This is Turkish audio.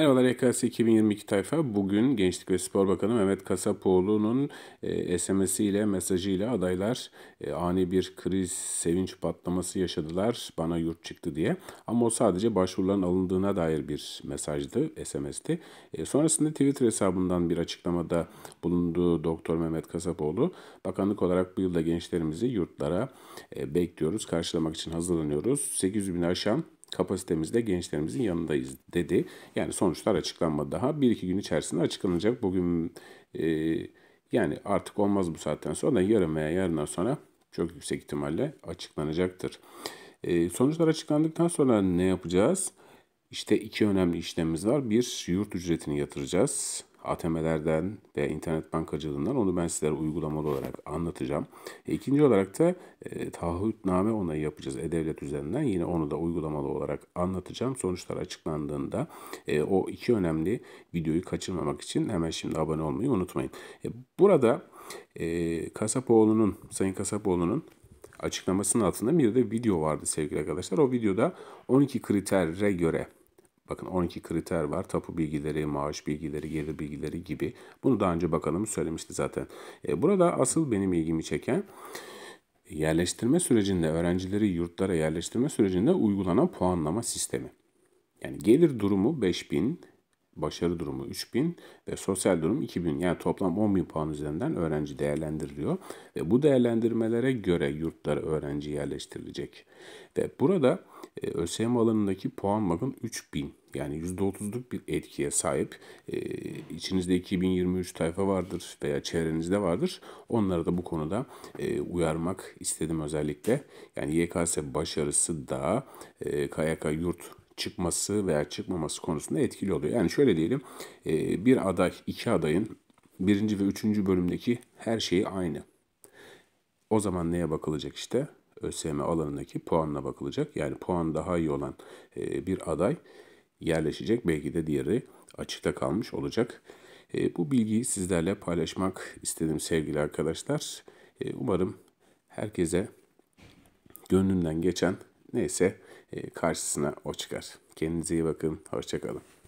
Merhabalar EKS 2022 tayfa. Bugün Gençlik ve Spor Bakanı Mehmet Kasapoğlu'nun e, SMS'iyle, mesajıyla adaylar e, ani bir kriz, sevinç patlaması yaşadılar bana yurt çıktı diye. Ama o sadece başvuruların alındığına dair bir mesajdı, SMS'ti. E, sonrasında Twitter hesabından bir açıklamada bulunduğu Doktor Mehmet Kasapoğlu. Bakanlık olarak bu yılda gençlerimizi yurtlara e, bekliyoruz, karşılamak için hazırlanıyoruz. 800 bin aşan kapasitemizde gençlerimizin yanındayız dedi. Yani sonuçlar açıklanmadı daha. bir iki gün içerisinde açıklanacak. Bugün e, yani artık olmaz bu saatten sonra yarın veya yarından sonra çok yüksek ihtimalle açıklanacaktır. E, sonuçlar açıklandıktan sonra ne yapacağız? İşte iki önemli işlemimiz var. Bir, yurt ücretini yatıracağız. ATM'lerden ve internet bankacılığından onu ben sizlere uygulamalı olarak anlatacağım. E, ikinci olarak da e, taahhütname onayı yapacağız E-Devlet üzerinden. Yine onu da uygulamalı olarak anlatacağım. Sonuçlar açıklandığında e, o iki önemli videoyu kaçırmamak için hemen şimdi abone olmayı unutmayın. E, burada e, Kasapoğlu'nun, Sayın Kasapoğlu'nun açıklamasının altında bir de video vardı sevgili arkadaşlar. O videoda 12 kriterre göre Bakın 12 kriter var. Tapu bilgileri, maaş bilgileri, gelir bilgileri gibi. Bunu daha önce bakalım söylemişti zaten. E, burada asıl benim ilgimi çeken yerleştirme sürecinde öğrencileri yurtlara yerleştirme sürecinde uygulanan puanlama sistemi. Yani gelir durumu 5000, başarı durumu 3000 ve sosyal durum 2000. Yani toplam 10.000 puan üzerinden öğrenci değerlendiriliyor. Ve bu değerlendirmelere göre yurtlara öğrenci yerleştirilecek. Ve burada e, ÖSYM alanındaki puan bakın 3000 yani %30'luk bir etkiye sahip. E, içinizde 2023 tayfa vardır veya çevrenizde vardır. Onlara da bu konuda e, uyarmak istedim özellikle. Yani YKS başarısı da e, KYK yurt çıkması veya çıkmaması konusunda etkili oluyor. Yani şöyle diyelim e, bir aday, iki adayın birinci ve üçüncü bölümdeki her şeyi aynı. O zaman neye bakılacak işte? ÖSYM alanındaki puanla bakılacak. Yani puan daha iyi olan e, bir aday yerleşecek. Belki de diğeri açıkta kalmış olacak. E, bu bilgiyi sizlerle paylaşmak istedim sevgili arkadaşlar. Umarım herkese gönlünden geçen neyse e, karşısına o çıkar. Kendinize iyi bakın. Hoşçakalın.